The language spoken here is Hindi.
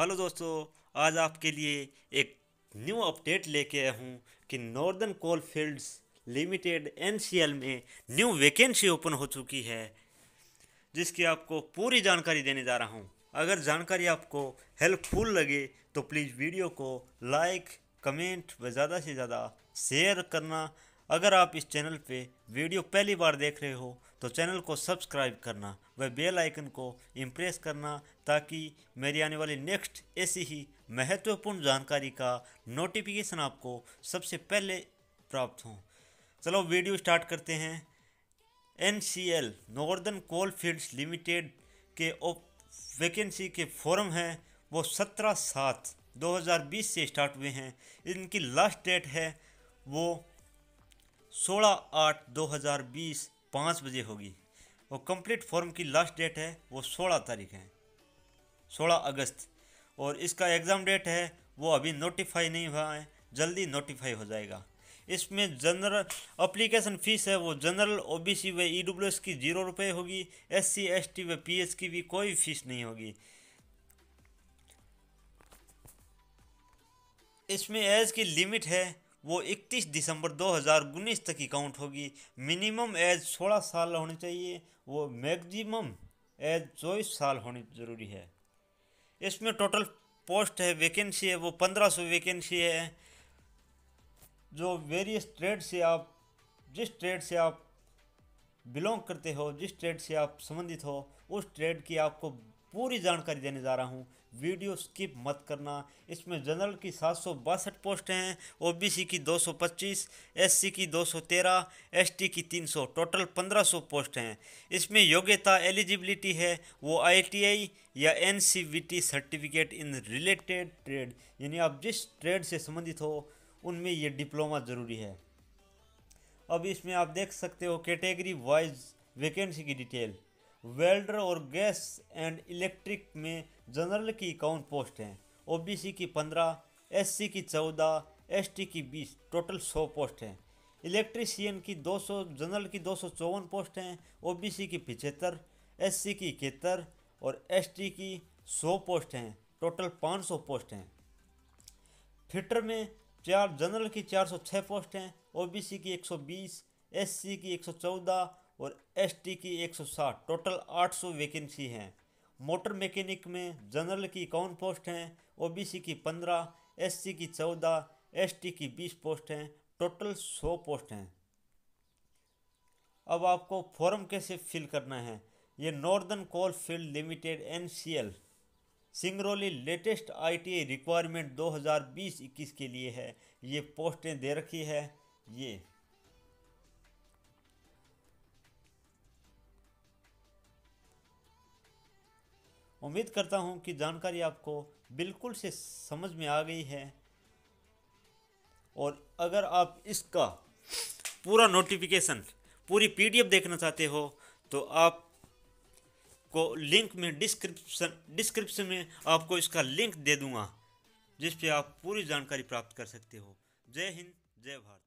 हेलो दोस्तों आज आपके लिए एक न्यू अपडेट लेके आया हूँ कि Northern Coal Fields Limited NCL में न्यू वैकेंसी ओपन हो चुकी है जिसकी आपको पूरी जानकारी देने जा रहा हूँ अगर जानकारी आपको हेल्पफुल लगे तो प्लीज़ वीडियो को लाइक कमेंट व ज़्यादा से ज़्यादा शेयर करना अगर आप इस चैनल पे वीडियो पहली बार देख रहे हो तो चैनल को सब्सक्राइब करना व बेल आइकन को इम्प्रेस करना ताकि मेरी आने वाली नेक्स्ट ऐसी ही महत्वपूर्ण जानकारी का नोटिफिकेशन आपको सबसे पहले प्राप्त हो चलो वीडियो स्टार्ट करते हैं N C L Northern Coal Fields Limited के वैकेंसी के फॉरम हैं वो सत्रह सात 2020 से स्टार्ट हुए हैं इनकी लास्ट डेट है वो सोलह आठ दो हज़ार बीस पाँच बजे होगी और कंप्लीट फॉर्म की लास्ट डेट है वो सोलह तारीख है सोलह अगस्त और इसका एग्ज़ाम डेट है वो अभी नोटिफाई नहीं हुआ है जल्दी नोटिफाई हो जाएगा इसमें जनरल अप्लीकेशन फ़ीस है वो जनरल ओबीसी व ईडब्ल्यूएस की जीरो रुपये होगी एससी एसटी व पीएस की भी कोई फ़ीस नहीं होगी इसमें एज की लिमिट है वो 31 दिसंबर दो हज़ार उन्नीस तक अकाउंट काउंट होगी मिनिमम एज 16 साल होनी चाहिए वो मैक्सिमम एज चौबीस साल होनी ज़रूरी है इसमें टोटल पोस्ट है वैकेंसी है वो पंद्रह सौ वैकेंसी है जो वेरियस ट्रेड से आप जिस ट्रेड से आप बिलोंग करते हो जिस ट्रेड से आप संबंधित हो उस ट्रेड की आपको पूरी जानकारी देने जा रहा हूँ वीडियो स्किप मत करना इसमें जनरल की सात सौ बासठ पोस्ट हैं ओबीसी की 225, एससी की 213, एसटी की 300 टोटल 1500 पोस्ट हैं इसमें योग्यता एलिजिबिलिटी है वो आई या एन सर्टिफिकेट इन रिलेटेड ट्रेड यानी आप जिस ट्रेड से संबंधित हो उनमें ये डिप्लोमा ज़रूरी है अब इसमें आप देख सकते हो कैटेगरी वाइज वैकेंसी की डिटेल वेल्डर और गैस एंड इलेक्ट्रिक में जनरल की इक्यावन पोस्ट हैं ओबीसी की पंद्रह एससी की चौदह एसटी की बीस टोटल सौ पोस्ट हैं इलेक्ट्रीशियन की 200 जनरल की दो पोस्ट हैं ओबीसी की पिछहत्तर एससी की इकहत्तर और एसटी की 100 पोस्ट हैं टोटल 500 पोस्ट हैं फिटर में चार जनरल की 406 पोस्ट हैं ओबीसी की 120 एससी की 114 और एसटी की 160 टोटल 800 वैकेंसी हैं मोटर मैकेनिक में जनरल की इक्यावन पोस्ट हैं ओबीसी की 15 एससी की 14 एसटी की 20 पोस्ट हैं टोटल 100 पोस्ट हैं अब आपको फॉर्म कैसे फिल करना है ये Northern Coal Field Limited N Singrauli latest ITI requirement 2020-21 के लिए है ये पोस्टें दे रखी है ये उम्मीद करता हूँ कि जानकारी आपको बिल्कुल से समझ में आ गई है और अगर आप इसका पूरा नोटिफिकेशन पूरी पीडीएफ देखना चाहते हो तो आप को लिंक में डिस्क्रिप्शन डिस्क्रिप्शन में आपको इसका लिंक दे दूंगा जिस पे आप पूरी जानकारी प्राप्त कर सकते हो जय हिंद जय भारत